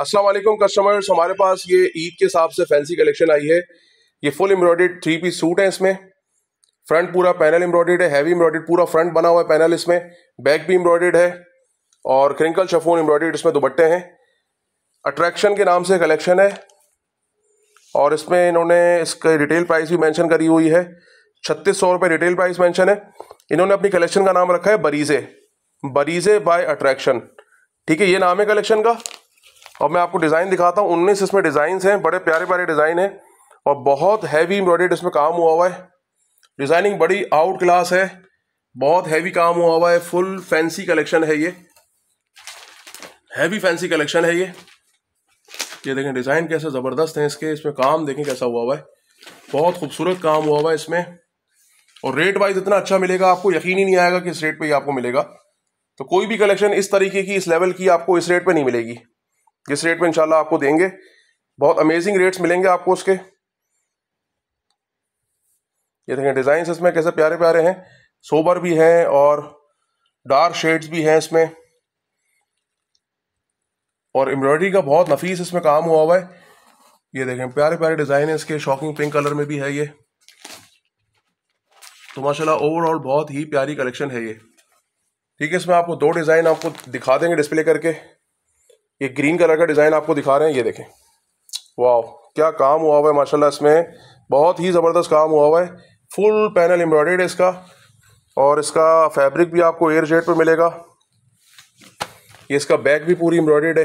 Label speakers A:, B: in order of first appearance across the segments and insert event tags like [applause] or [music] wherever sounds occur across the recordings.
A: Aslam customers हमारे पास ये ईद के हिसाब से फैंसी कलेक्शन आई है ये फुल एम्ब्रॉयड थ्री पीस सूट है इसमें फ्रंट पूरा पैनल एम्ब्रॉयड है हैवी एम्ब्रॉयड पूरा फ्रंट बना हुआ है पैनल इसमें बैक भी एम्ब्रॉयड है और क्रिंकल शफोन एम्ब्रॉयड इसमें दुबट्टे हैं अट्रैक्शन के नाम से कलेक्शन है और इसमें इन्होंने इसके रिटेल प्राइस भी मैंशन करी हुई है छत्तीस सौ रुपये रिटेल प्राइस मैंशन है इन्होंने अपनी कलेक्शन का नाम रखा है बरीज़े बरीज़े बाय अट्रैक्शन ठीक है ये नाम है कलेक्शन का अब मैं आपको डिज़ाइन दिखाता हूँ उन्नीस इसमें डिज़ाइन हैं बड़े प्यारे प्यारे डिज़ाइन हैं और बहुत हैवी एम्ब्रॉयडेड इसमें काम हुआ हुआ है डिज़ाइनिंग बड़ी आउट क्लास है बहुत हैवी काम हुआ हुआ है फुल फैंसी कलेक्शन है ये हैवी फैंसी कलेक्शन है ये ये देखें डिज़ाइन कैसे ज़बरदस्त हैं इसके इसमें काम देखें कैसा हुआ हुआ है बहुत खूबसूरत काम हुआ हुआ है इसमें और रेट वाइज इतना अच्छा मिलेगा आपको यकीन ही नहीं आएगा कि इस रेट पर ही आपको मिलेगा तो कोई भी कलेक्शन इस तरीके की इस लेवल की आपको इस रेट पर नहीं मिलेगी जिस रेट में इंशाल्लाह आपको देंगे बहुत अमेजिंग रेट्स मिलेंगे आपको उसके ये देखें डिज़ाइन इसमें कैसे प्यारे प्यारे हैं सोबर भी हैं और डार्क शेड्स भी हैं इसमें और एम्ब्रॉयडरी का बहुत नफीस इसमें काम हुआ हुआ है ये देखें प्यारे प्यारे डिज़ाइन है इसके शॉकिंग पिंक कलर में भी है ये तो माशाल्लाह ओवरऑल बहुत ही प्यारी कलेक्शन है ये ठीक है इसमें आपको दो डिज़ाइन आपको दिखा देंगे डिस्प्ले करके ये ग्रीन कलर का डिज़ाइन आपको दिखा रहे हैं ये देखें वाह क्या काम हुआ हुआ है माशाल्लाह इसमें बहुत ही ज़बरदस्त काम हुआ हुआ है फुल पैनल एम्ब्रॉयडेड है इसका और इसका फैब्रिक भी आपको एयर जेट पर मिलेगा ये इसका बैग भी पूरी एम्ब्रॉयडेड है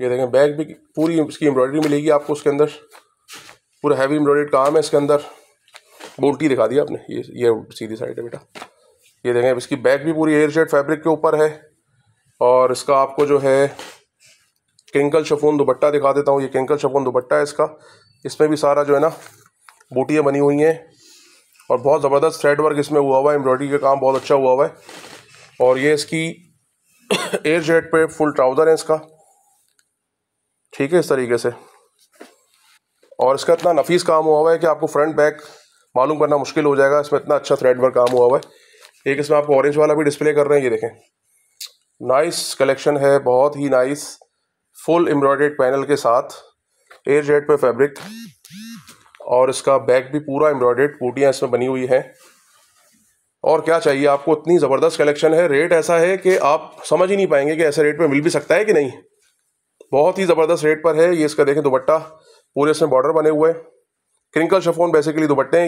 A: ये देखें बैग भी पूरी इसकी एम्ब्रॉयडरी मिलेगी आपको उसके अंदर पूरा हैवी एम्ब्रॉयडेड काम है इसके अंदर बोल्टी दिखा दी आपने ये ये सीधी साइड है बेटा ये देखें इसकी बैग भी पूरी एयर जेट फैब्रिक के ऊपर है और इसका आपको जो है केंकल शफून दुपट्टा दिखा देता हूँ ये केंकल शफून दुपट्टा है इसका इसमें भी सारा जो है ना बूटियाँ बनी हुई हैं और बहुत ज़बरदस्त थ्रेड वर्क इसमें हुआ हुआ है एम्ब्रॉयडरी का काम बहुत अच्छा हुआ हुआ है और ये इसकी एयर [coughs] जेट पे फुल ट्राउज़र है इसका ठीक है इस तरीके से और इसका इतना नफीस काम हुआ हुआ है कि आपको फ्रंट बैक मालूम करना मुश्किल हो जाएगा इसमें इतना अच्छा थ्रेड वर्क काम हुआ हुआ है एक इसमें आपको ऑरेंज वाला भी डिस्प्ले कर रहे हैं ये देखें नाइस कलेक्शन है बहुत ही नाइस फुल एम्ब्रॉयडेड पैनल के साथ एयर जेड पर फैब्रिक और इसका बैक भी पूरा एम्ब्रॉयडेड बूटियाँ इसमें बनी हुई हैं और क्या चाहिए आपको इतनी ज़बरदस्त कलेक्शन है रेट ऐसा है कि आप समझ ही नहीं पाएंगे कि ऐसे रेट पर मिल भी सकता है कि नहीं बहुत ही ज़बरदस्त रेट पर है ये इसका देखें दुपट्टा पूरे इसमें बॉर्डर बने हुए क्रिंकल शफोन बेसिकली दुपट्टे हैं ये